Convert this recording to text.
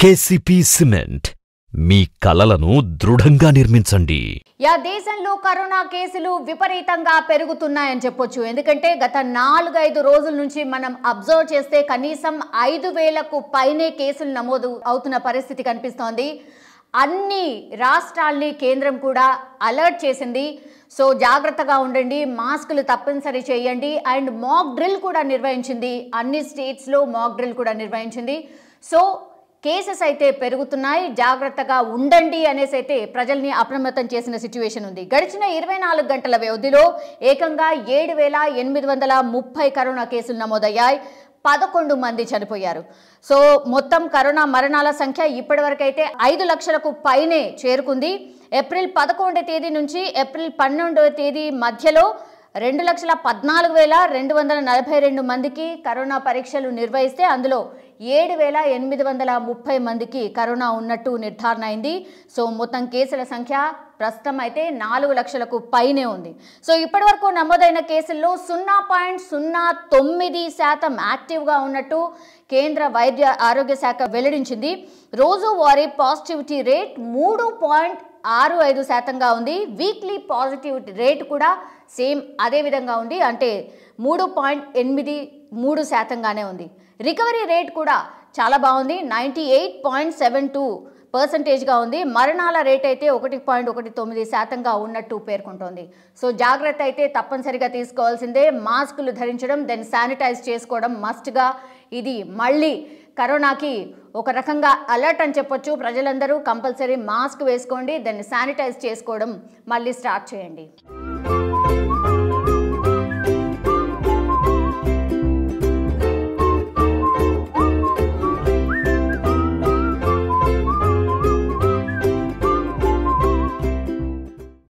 KCP cement మీ కలలను దృఢంగా నిర్మించండి yeah దేశంలో కరోనా కేసులు విపరీతంగా పెరుగుతున్నాయని చెప్పొచ్చు ఎందుకంటే గత నాలుగైదు రోజుల నుంచి మనం అబ్జర్వ్ చేస్తే కనీసం ఐదు వేలకు పైనే కేసులు నమోదు అవుతున్న పరిస్థితి కనిపిస్తోంది అన్ని రాష్ట్రాల్ని కేంద్రం కూడా అలర్ట్ చేసింది సో జాగ్రత్తగా ఉండండి మాస్కులు తప్పనిసరి చేయండి అండ్ మాక్ డ్రిల్ కూడా నిర్వహించింది అన్ని స్టేట్స్లో మాక్ డ్రిల్ కూడా నిర్వహించింది సో కేసెస్ అయితే పెరుగుతున్నాయి జాగ్రత్తగా ఉండండి అనేసి అయితే ప్రజల్ని అప్రమత్తం చేసిన సిచ్యువేషన్ ఉంది గడిచిన ఇరవై నాలుగు గంటల వ్యవధిలో ఏకంగా ఏడు వేల ఎనిమిది వందల ముప్పై కరోనా కేసులు నమోదయ్యాయి పదకొండు మంది చనిపోయారు సో మొత్తం కరోనా మరణాల సంఖ్య ఇప్పటివరకైతే ఐదు లక్షలకు పైనే చేరుకుంది ఏప్రిల్ పదకొండవ తేదీ నుంచి ఏప్రిల్ పన్నెండవ తేదీ మధ్యలో రెండు లక్షల పద్నాలుగు వేల రెండు వందల నలభై రెండు మందికి కరోనా పరీక్షలు నిర్వహిస్తే అందులో ఏడు వేల ఎనిమిది వందల ముప్పై మందికి కరోనా ఉన్నట్టు నిర్ధారణ అయింది సో మొత్తం కేసుల సంఖ్య ప్రస్తుతం అయితే నాలుగు లక్షలకు పైనే ఉంది సో ఇప్పటివరకు నమోదైన కేసుల్లో సున్నా పాయింట్ సున్నా తొమ్మిది శాతం యాక్టివ్గా ఉన్నట్టు కేంద్ర వైద్య ఆరోగ్య శాఖ వెల్లడించింది వారి పాజిటివిటీ రేట్ మూడు పాయింట్ ఆరు ఐదు శాతంగా ఉంది వీక్లీ పాజిటివిటీ రేట్ కూడా సేమ్ అదే విధంగా ఉంది అంటే మూడు పాయింట్ ఎనిమిది మూడు శాతంగానే ఉంది రికవరీ రేట్ కూడా చాలా బాగుంది ninety eight point seven two పర్సంటేజ్గా ఉంది మరణాల రేట్ అయితే ఒకటి పాయింట్ ఒకటి తొమ్మిది శాతంగా ఉన్నట్టు పేర్కొంటోంది సో జాగ్రత్త అయితే తప్పనిసరిగా తీసుకోవాల్సిందే మాస్కులు ధరించడం దెన్ శానిటైజ్ చేసుకోవడం మస్ట్గా ఇది మళ్ళీ కరోనాకి ఒక రకంగా అలర్ట్ అని చెప్పొచ్చు ప్రజలందరూ కంపల్సరీ మాస్క్ వేసుకోండి దాన్ని శానిటైజ్ చేసుకోవడం మళ్ళీ స్టార్ట్ చేయండి